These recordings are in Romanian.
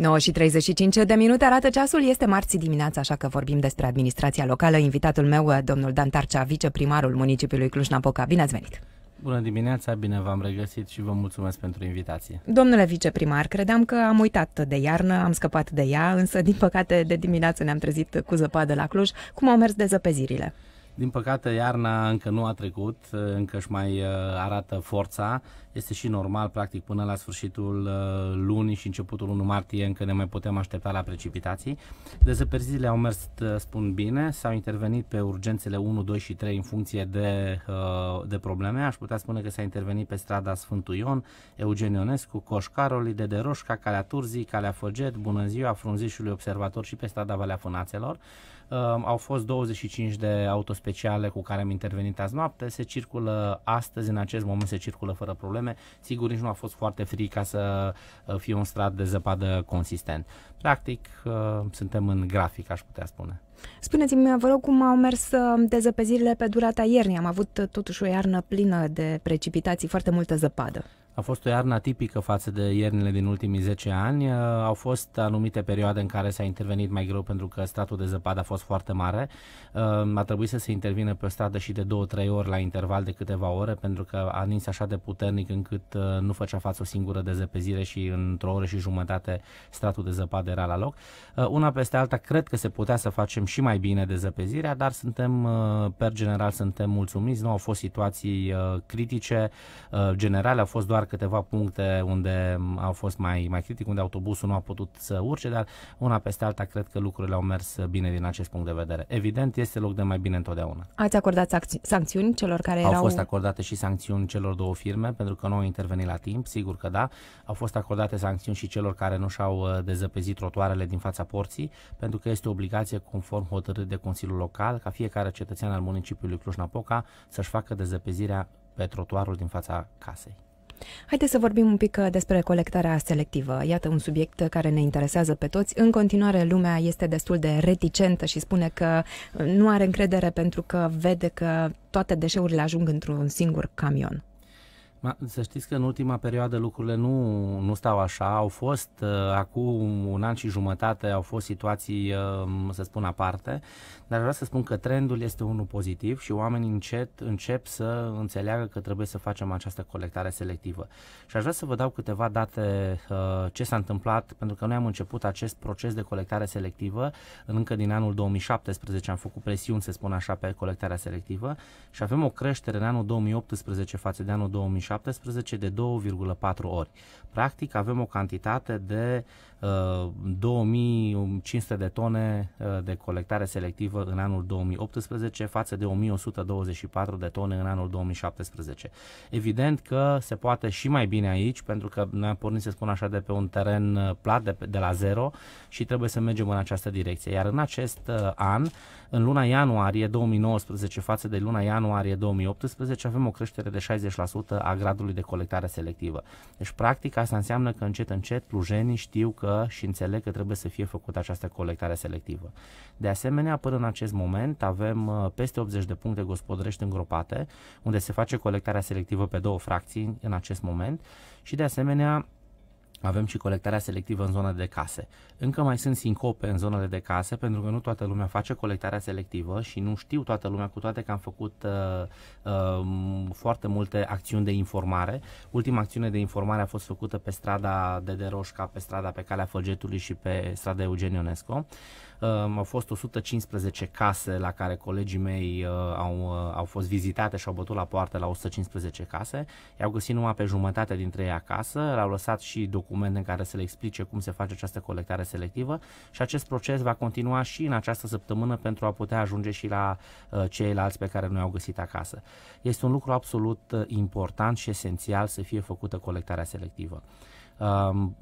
9 și 35 de minute arată ceasul, este marți dimineața, așa că vorbim despre administrația locală. Invitatul meu, eh, domnul Dan Tarcea, viceprimarul municipiului Cluj-Napoca. Bine ați venit! Bună dimineața, bine v-am regăsit și vă mulțumesc pentru invitație. Domnule viceprimar, credeam că am uitat de iarnă, am scăpat de ea, însă din păcate de dimineață ne-am trezit cu zăpadă la Cluj. Cum au mers dezăpezirile? Din păcate, iarna încă nu a trecut, încă își mai uh, arată forța. Este și normal, practic, până la sfârșitul uh, lunii și începutul lunii martie încă ne mai putem aștepta la precipitații. Dezăperzile au mers, uh, spun bine, s-au intervenit pe urgențele 1, 2 și 3 în funcție de, de probleme. Aș putea spune că s-a intervenit pe strada Sfântul Ion, Eugen Ionescu, Coșcaroli, De Roșca, Calea Turzii, Calea Făget, Bună ziua, Frunzișului Observator și pe strada Valea Fânațelor au fost 25 de autospeciale cu care am intervenit azi noapte, se circulă astăzi, în acest moment se circulă fără probleme, sigur nici nu a fost foarte frică ca să uh, fie un strat de zăpadă consistent. Practic, uh, suntem în grafic, aș putea spune. Spuneți-mi, vă rog, cum au mers uh, dezăpezirile pe durata iernii? Am avut totuși o iarnă plină de precipitații, foarte multă zăpadă. A fost o iarnă atipică față de iernile din ultimii 10 ani. Uh, au fost anumite perioade în care s-a intervenit mai greu pentru că stratul de zăpadă a fost foarte mare. Uh, a trebuit să se intervină pe o stradă și de 2-3 ori la interval de câteva ore pentru că a nins așa de puternic încât uh, nu făcea față o singură dezăpezire și într-o oră și jumătate stratul de zăpadă era la loc. Una peste alta, cred că se putea să facem și mai bine dezăpezirea, dar suntem, per general, suntem mulțumiți. Nu au fost situații critice. Generale au fost doar câteva puncte unde au fost mai, mai critic, unde autobusul nu a putut să urce, dar una peste alta cred că lucrurile au mers bine din acest punct de vedere. Evident, este loc de mai bine întotdeauna. Ați acordat sancțiuni celor care au erau... Au fost acordate și sancțiuni celor două firme, pentru că nu au intervenit la timp, sigur că da. Au fost acordate sancțiuni și celor care nu și-au uh, dezăpezit trotuarele din fața porții, pentru că este o obligație conform hotărât de Consiliul Local ca fiecare cetățean al municipiului Cluj-Napoca să-și facă dezăpezirea pe trotuarul din fața casei. Haideți să vorbim un pic uh, despre colectarea selectivă. Iată un subiect uh, care ne interesează pe toți. În continuare, lumea este destul de reticentă și spune că uh, nu are încredere pentru că vede că toate deșeurile ajung într-un singur camion. Să știți că în ultima perioadă lucrurile nu, nu stau așa. Au fost, uh, acum un an și jumătate, au fost situații, uh, să spun, aparte, dar vreau să spun că trendul este unul pozitiv și oamenii încet încep să înțeleagă că trebuie să facem această colectare selectivă. Și aș vrea să vă dau câteva date uh, ce s-a întâmplat, pentru că noi am început acest proces de colectare selectivă încă din anul 2017, am făcut presiuni, să spun așa, pe colectarea selectivă și avem o creștere în anul 2018 față de anul 2017 2017 de 2,4 ori. Practic avem o cantitate de 2500 de tone uh, de colectare selectivă în anul 2018 față de 1124 de tone în anul 2017. Evident că se poate și mai bine aici, pentru că noi am pornit, să spun așa, de pe un teren uh, plat, de, de la zero și trebuie să mergem în această direcție. Iar în acest uh, an, în luna ianuarie 2019 față de luna ianuarie 2018, avem o creștere de 60% a gradului de colectare selectivă. Deci, practic, asta înseamnă că încet, încet, plujenii știu că că și înțeleg că trebuie să fie făcută această colectare selectivă. De asemenea, până în acest moment avem uh, peste 80 de puncte gospodărești îngropate, unde se face colectarea selectivă pe două fracții în acest moment și de asemenea avem și colectarea selectivă în zona de case. Încă mai sunt sincope în zonele de case pentru că nu toată lumea face colectarea selectivă și nu știu toată lumea, cu toate că am făcut uh, uh, foarte multe acțiuni de informare. Ultima acțiune de informare a fost făcută pe strada de Roșca, pe strada pe calea Făgetului și pe strada Eugen Ionesco. Uh, au fost 115 case la care colegii mei uh, au, uh, au fost vizitate și au bătut la poartă la 115 case. I-au găsit numai pe jumătate dintre ei acasă, le-au lăsat și documente în care să le explice cum se face această colectare selectivă și acest proces va continua și în această săptămână pentru a putea ajunge și la uh, ceilalți pe care i au găsit acasă. Este un lucru absolut important și esențial să fie făcută colectarea selectivă.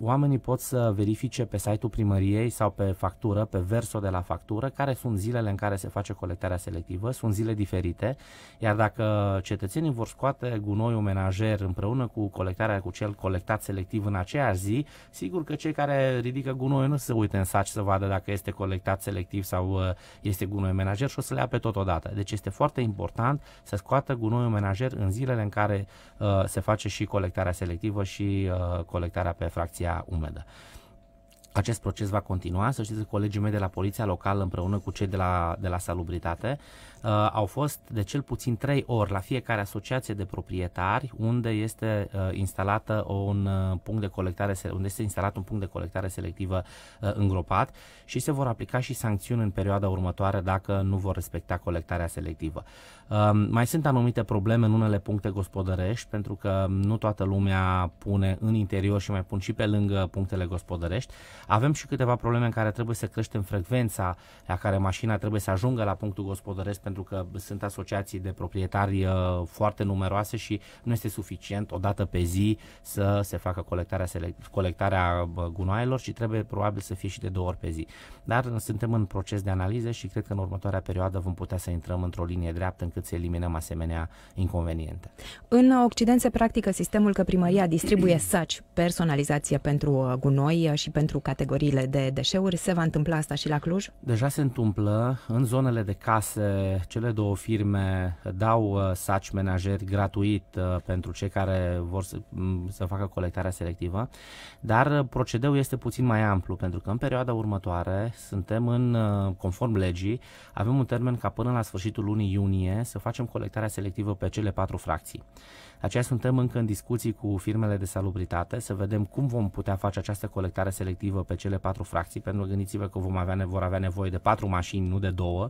Oamenii pot să verifice pe site-ul primăriei sau pe factură, pe verso de la factură, care sunt zilele în care se face colectarea selectivă, sunt zile diferite, iar dacă cetățenii vor scoate gunoiul menajer împreună cu colectarea cu cel colectat selectiv în aceeași zi, sigur că cei care ridică gunoiul nu se uită în saci să vadă dacă este colectat selectiv sau uh, este gunoi menajer și o să le ia pe Deci este foarte important să scoată gunoiul menajer în zilele în care uh, se face și colectarea selectivă și uh, colectarea pe frakcja Umeda. acest proces va continua. Să știți că colegii mei de la Poliția Locală împreună cu cei de la, de la Salubritate uh, au fost de cel puțin trei ori la fiecare asociație de proprietari unde este uh, instalată un uh, punct de colectare, unde este instalat un punct de colectare selectivă uh, îngropat și se vor aplica și sancțiuni în perioada următoare dacă nu vor respecta colectarea selectivă. Uh, mai sunt anumite probleme în unele puncte gospodărești pentru că nu toată lumea pune în interior și mai pun și pe lângă punctele gospodărești. Avem și câteva probleme în care trebuie să creștem frecvența la care mașina trebuie să ajungă la punctul gospodăresc pentru că sunt asociații de proprietari uh, foarte numeroase și nu este suficient o dată pe zi să se facă colectarea, colectarea uh, gunoaielor și trebuie probabil să fie și de două ori pe zi. Dar suntem în proces de analiză și cred că în următoarea perioadă vom putea să intrăm într-o linie dreaptă încât să eliminăm asemenea inconveniente. În Occident se practică sistemul că primăria distribuie saci personalizație pentru uh, gunoi și pentru categorii categoriile de deșeuri. Se va întâmpla asta și la Cluj? Deja se întâmplă. În zonele de case, cele două firme dau uh, saci menajeri gratuit uh, pentru cei care vor să, să facă colectarea selectivă, dar uh, procedeul este puțin mai amplu, pentru că în perioada următoare suntem în, conform legii, avem un termen ca până la sfârșitul lunii iunie să facem colectarea selectivă pe cele patru fracții. Aceea suntem încă în discuții cu firmele de salubritate să vedem cum vom putea face această colectare selectivă pe cele patru fracții, pentru că gândiți-vă că vom avea, vor avea nevoie de patru mașini, nu de două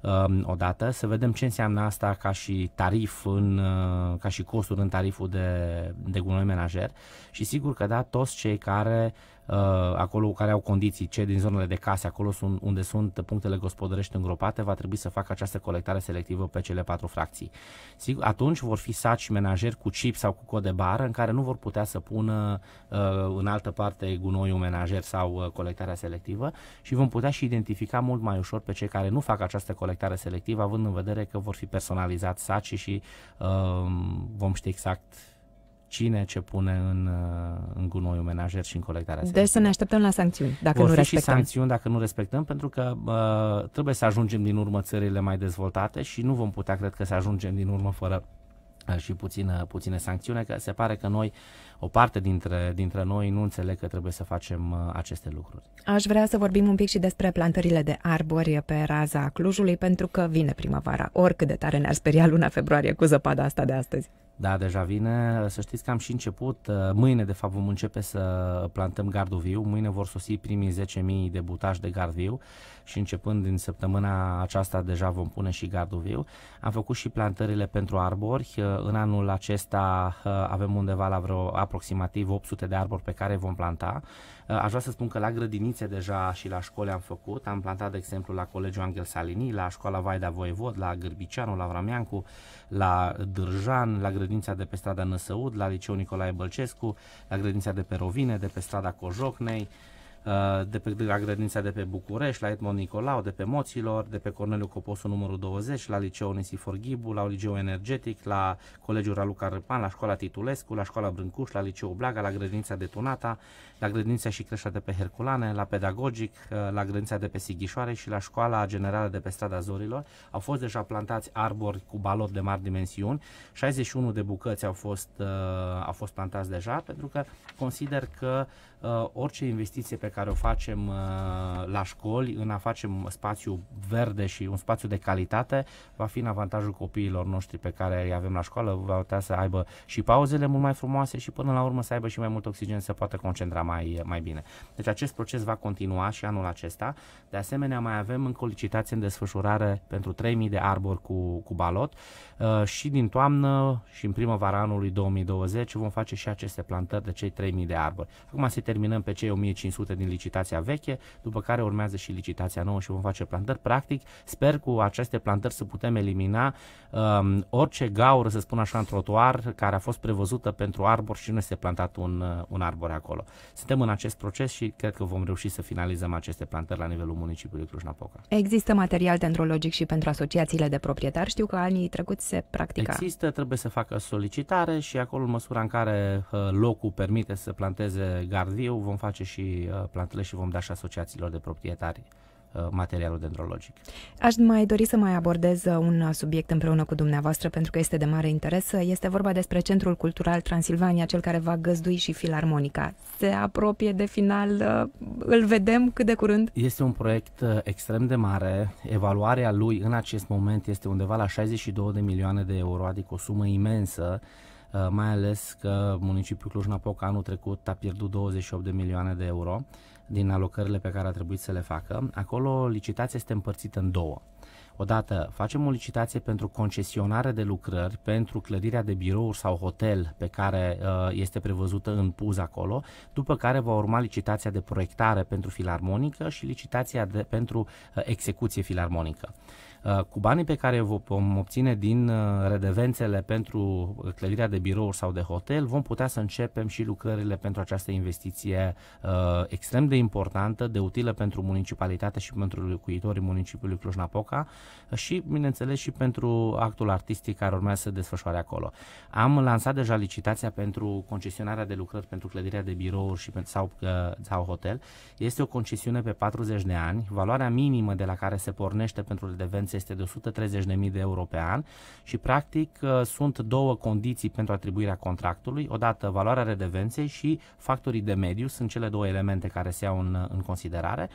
um, odată, să vedem ce înseamnă asta ca și tarif, în, uh, ca și costuri în tariful de, de gunoi menajer și sigur că da, toți cei care uh, Uh, acolo care au condiții, ce din zonele de case, acolo sunt, unde sunt punctele gospodărești îngropate, va trebui să facă această colectare selectivă pe cele patru fracții. Sigur, atunci vor fi saci menajeri cu chip sau cu cod de bară în care nu vor putea să pună uh, în altă parte gunoiul menajer sau uh, colectarea selectivă și vom putea și identifica mult mai ușor pe cei care nu fac această colectare selectivă, având în vedere că vor fi personalizați saci și vom ști exact cine ce pune în, uh, în gunoiul menajer și în colectarea Deci selectare. să ne așteptăm la sancțiuni, dacă Vor nu respectăm. și sancțiuni dacă nu respectăm, pentru că uh, trebuie să ajungem din urmă țările mai dezvoltate și nu vom putea, cred că, să ajungem din urmă fără uh, și puțină, puține sancțiune, că se pare că noi, o parte dintre, dintre noi nu înțeleg că trebuie să facem uh, aceste lucruri. Aș vrea să vorbim un pic și despre plantările de arbori pe raza Clujului, pentru că vine primăvara, oricât de tare ne-ar speria luna februarie cu zăpada asta de astăzi. Da, deja vine. Să știți că am și început. Uh, mâine, de fapt, vom începe să plantăm gardul viu. Mâine vor sosi primii 10.000 de butași de gard viu și începând din săptămâna aceasta deja vom pune și gardul viu. Am făcut și plantările pentru arbori. Uh, în anul acesta uh, avem undeva la vreo aproximativ 800 de arbori pe care vom planta. Uh, aș vrea să spun că la grădinițe deja și la școli am făcut, am plantat, de exemplu, la Colegiul Angel Salini, la școala Vaida Voievod, la Gârbiceanu, la Vrameancu, la Dârjan, la grădința de pe strada Năsăud, la Liceu Nicolae Bălcescu, la grădința de pe Rovine, de pe strada Cojocnei, Uh, de pe, la grădința de pe București, la Edmond Nicolau, de pe Moților, de pe Corneliu Coposu numărul 20, la Liceul Nisifor Ghibu, la Liceul Energetic, la Colegiul Raluca Răpan, la Școala Titulescu, la Școala Brâncuș, la Liceul Blaga, la grădința de Tunata, la grădința și creșa de pe Herculane, la Pedagogic, uh, la grădința de pe Sighișoare și la Școala Generală de pe Strada Zorilor. Au fost deja plantați arbori cu balot de mari dimensiuni, 61 de bucăți au fost, uh, au fost plantați deja, pentru că consider că orice investiție pe care o facem uh, la școli, în a face spațiu verde și un spațiu de calitate, va fi în avantajul copiilor noștri pe care îi avem la școală, va putea să aibă și pauzele mult mai frumoase și până la urmă să aibă și mai mult oxigen, să poată concentra mai, mai bine. Deci acest proces va continua și anul acesta. De asemenea, mai avem încă o licitație în desfășurare pentru 3000 de arbori cu, cu balot uh, și din toamnă și în primăvara anului 2020 vom face și aceste plantări de cei 3000 de arbori. Acum să terminăm pe cei 1500 din din licitația veche, după care urmează și licitația nouă și vom face plantări. Practic, sper cu aceste plantări să putem elimina um, orice gaură, să spun așa, în trotuar care a fost prevăzută pentru arbor și nu este plantat un, uh, un arbor acolo. Suntem în acest proces și cred că vom reuși să finalizăm aceste plantări la nivelul municipiului Cluj-Napoca. Există material dendrologic și pentru asociațiile de proprietari. Știu că anii trecuți se practica. Există, trebuie să facă solicitare și acolo, în măsura în care uh, locul permite să planteze gardiu, vom face și uh, plantele și vom da și asociațiilor de proprietari uh, materialul dendrologic. Aș mai dori să mai abordez uh, un uh, subiect împreună cu dumneavoastră pentru că este de mare interes. Este vorba despre Centrul Cultural Transilvania, cel care va găzdui și filarmonica. Se apropie de final, îl vedem cât de curând? Este un proiect extrem de mare. Evaluarea lui în acest moment este undeva la 62 de milioane de euro, adică o sumă imensă Uh, mai ales că municipiul Cluj-Napoca anul trecut a pierdut 28 de milioane de euro din alocările pe care a trebuit să le facă. Acolo licitația este împărțită în două. Odată facem o licitație pentru concesionare de lucrări pentru clădirea de birouri sau hotel pe care uh, este prevăzută în PUZ acolo, după care va urma licitația de proiectare pentru filarmonică și licitația de, pentru uh, execuție filarmonică. Uh, cu banii pe care vom obține din uh, redevențele pentru clădirea de birouri sau de hotel, vom putea să începem și lucrările pentru această investiție uh, extrem de importantă, de utilă pentru municipalitate și pentru locuitorii municipiului Cluj-Napoca și, bineînțeles, și pentru actul artistic care urmează să desfășoare acolo. Am lansat deja licitația pentru concesionarea de lucrări pentru clădirea de birouri și pentru, sau, sau hotel. Este o concesiune pe 40 de ani. Valoarea minimă de la care se pornește pentru redevențe diferență este de 130.000 de euro pe an și practic uh, sunt două condiții pentru atribuirea contractului, odată valoarea redevenței și factorii de mediu, sunt cele două elemente care se iau în, în considerare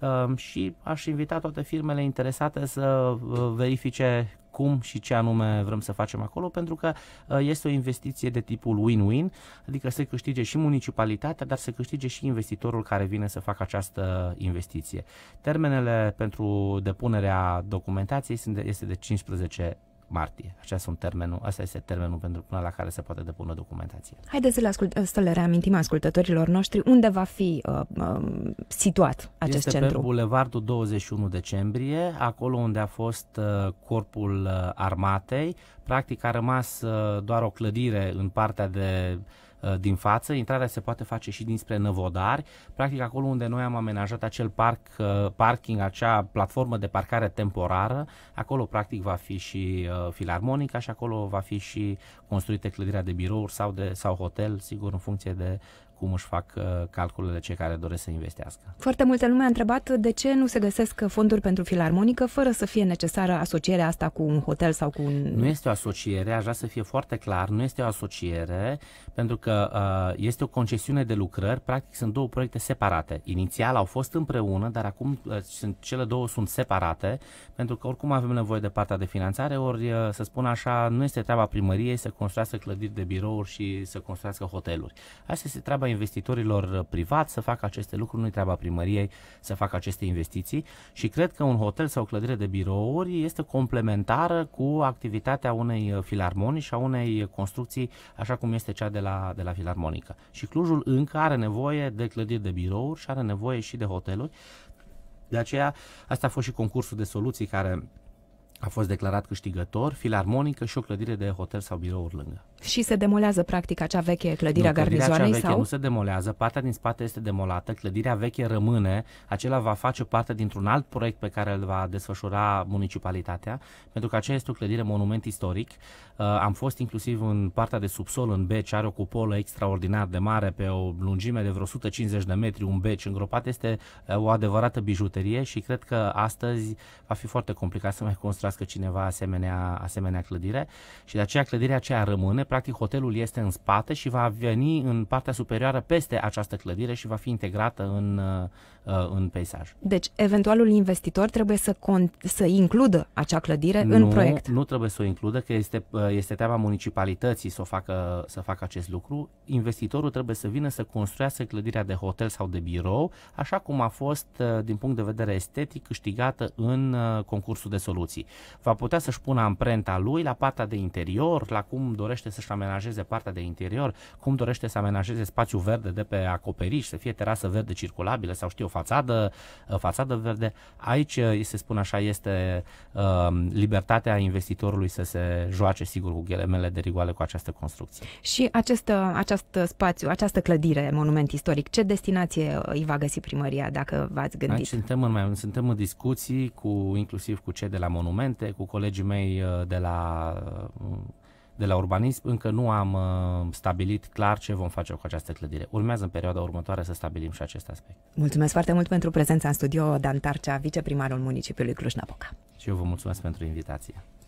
um, și aș invita toate firmele interesate să uh, verifice cum și ce anume vrem să facem acolo, pentru că uh, este o investiție de tipul win-win, adică se câștige și municipalitatea, dar se câștige și investitorul care vine să facă această investiție. Termenele pentru depunerea documentației este de 15 martie. Așa sunt termenul, asta este termenul pentru până la care se poate depune documentația. Haideți să le, ascult, să le reamintim ascultătorilor noștri unde va fi uh, uh, situat acest este centru. Este pe Bulevardul 21 decembrie, acolo unde a fost uh, corpul uh, armatei. Practic a rămas uh, doar o clădire în partea de uh, Uh, din față. Intrarea se poate face și dinspre Năvodari, practic acolo unde noi am amenajat acel parc, uh, parking, acea platformă de parcare temporară, acolo practic va fi și uh, filarmonica și acolo va fi și construită clădirea de birouri sau, de, sau hotel, sigur, în funcție de cum își fac uh, calculele cei care doresc să investească. Foarte multe lume a întrebat de ce nu se găsesc fonduri pentru filarmonică fără să fie necesară asocierea asta cu un hotel sau cu un... Nu este o asociere, aș vrea să fie foarte clar, nu este o asociere pentru că uh, este o concesiune de lucrări, practic sunt două proiecte separate. Inițial au fost împreună, dar acum uh, sunt, cele două sunt separate pentru că oricum avem nevoie de partea de finanțare, ori să spun așa, nu este treaba primăriei să construiască clădiri de birouri și să construiască hoteluri. Asta este treaba investitorilor privați să facă aceste lucruri, nu-i treaba primăriei să facă aceste investiții și cred că un hotel sau o clădire de birouri este complementară cu activitatea unei filarmonii și a unei construcții așa cum este cea de la, de la filarmonică. Și Clujul încă are nevoie de clădiri de birouri și are nevoie și de hoteluri, de aceea asta a fost și concursul de soluții care a fost declarat câștigător, filarmonică și o clădire de hotel sau birouri lângă. Și se demolează practic acea veche clădire a garnizoanei veche sau? nu se demolează, partea din spate este demolată, clădirea veche rămâne, acela va face parte dintr-un alt proiect pe care îl va desfășura municipalitatea, pentru că aceea este o clădire monument istoric. Uh, am fost inclusiv în partea de subsol în Beci, are o cupolă extraordinar de mare pe o lungime de vreo 150 de metri, un beci îngropat, este uh, o adevărată bijuterie și cred că astăzi va fi foarte complicat să mai construiască construiască cineva asemenea, asemenea clădire și de aceea clădirea aceea rămâne, practic hotelul este în spate și va veni în partea superioară peste această clădire și va fi integrată în, uh, în peisaj. Deci, eventualul investitor trebuie să, con- să includă acea clădire nu, în proiect. Nu trebuie să o includă, că este, uh, este treaba municipalității să, o facă, să facă acest lucru. Investitorul trebuie să vină să construiască clădirea de hotel sau de birou, așa cum a fost, uh, din punct de vedere estetic, câștigată în concursul de soluții va putea să-și pună amprenta lui la partea de interior, la cum dorește să-și amenajeze partea de interior, cum dorește să amenajeze spațiu verde de pe acoperiș, să fie terasă verde circulabilă sau știu, o fațadă, ă, fațadă verde. Aici, ă, se spune așa, este uh, libertatea investitorului să se joace, sigur, cu ghelemele de rigoale cu această construcție. Și acest, acest spațiu, această clădire, monument istoric, ce destinație îi va găsi primăria dacă v-ați gândit? Aici suntem în, suntem în discuții cu inclusiv cu cei de la monument documente cu colegii mei uh, de la, uh, de la urbanism. Încă nu am uh, stabilit clar ce vom face cu această clădire. Urmează în perioada următoare să stabilim și acest aspect. Mulțumesc foarte mult pentru prezența în studio, Dan Tarcea, viceprimarul municipiului Cluj-Napoca. Și eu vă mulțumesc pentru invitație.